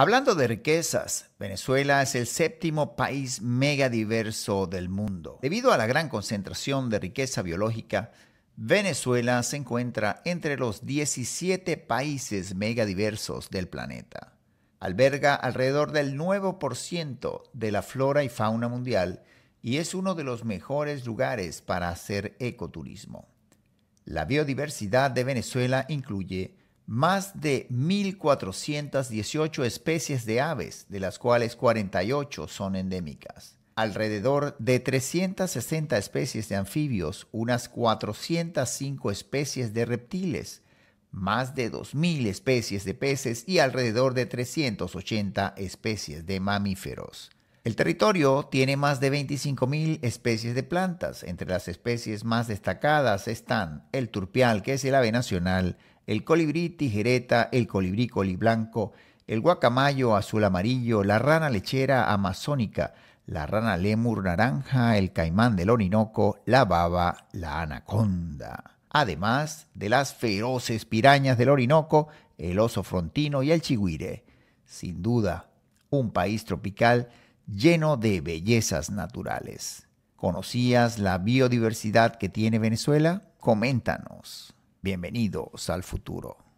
Hablando de riquezas, Venezuela es el séptimo país megadiverso del mundo. Debido a la gran concentración de riqueza biológica, Venezuela se encuentra entre los 17 países megadiversos del planeta. Alberga alrededor del 9% de la flora y fauna mundial y es uno de los mejores lugares para hacer ecoturismo. La biodiversidad de Venezuela incluye más de 1.418 especies de aves, de las cuales 48 son endémicas. Alrededor de 360 especies de anfibios, unas 405 especies de reptiles, más de 2.000 especies de peces y alrededor de 380 especies de mamíferos. El territorio tiene más de 25.000 especies de plantas. Entre las especies más destacadas están el turpial, que es el ave nacional, el colibrí tijereta, el colibrí coliblanco, el guacamayo azul amarillo, la rana lechera amazónica, la rana lemur naranja, el caimán del Orinoco, la baba, la anaconda. Además de las feroces pirañas del Orinoco, el oso frontino y el chihuire. Sin duda, un país tropical lleno de bellezas naturales. ¿Conocías la biodiversidad que tiene Venezuela? Coméntanos. Bienvenidos al futuro.